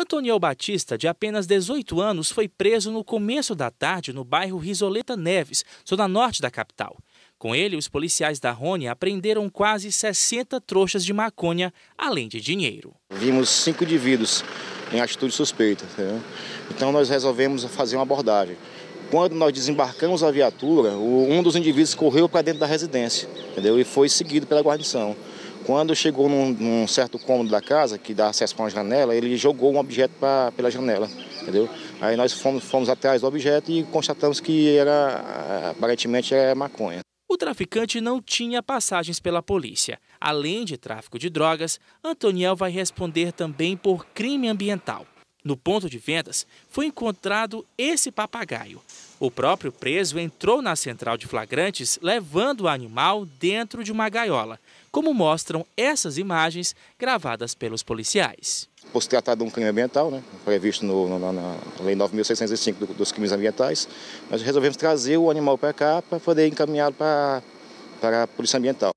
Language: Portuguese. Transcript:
Antoniel Batista, de apenas 18 anos, foi preso no começo da tarde no bairro Risoleta Neves, zona norte da capital. Com ele, os policiais da Rony apreenderam quase 60 trouxas de maconha, além de dinheiro. Vimos cinco indivíduos em atitude suspeita. Tá então nós resolvemos fazer uma abordagem. Quando nós desembarcamos a viatura, um dos indivíduos correu para dentro da residência entendeu? e foi seguido pela guarnição. Quando chegou num, num certo cômodo da casa, que dá acesso para uma janela, ele jogou um objeto pra, pela janela, entendeu? Aí nós fomos, fomos atrás do objeto e constatamos que era, aparentemente, era maconha. O traficante não tinha passagens pela polícia. Além de tráfico de drogas, Antoniel vai responder também por crime ambiental. No ponto de vendas foi encontrado esse papagaio. O próprio preso entrou na central de flagrantes levando o animal dentro de uma gaiola, como mostram essas imagens gravadas pelos policiais. Por se tratar de um crime ambiental, né, previsto no, no, na, Lei 9.605 do, dos crimes ambientais, nós resolvemos trazer o animal para cá para poder encaminhá-lo para, para a Polícia Ambiental.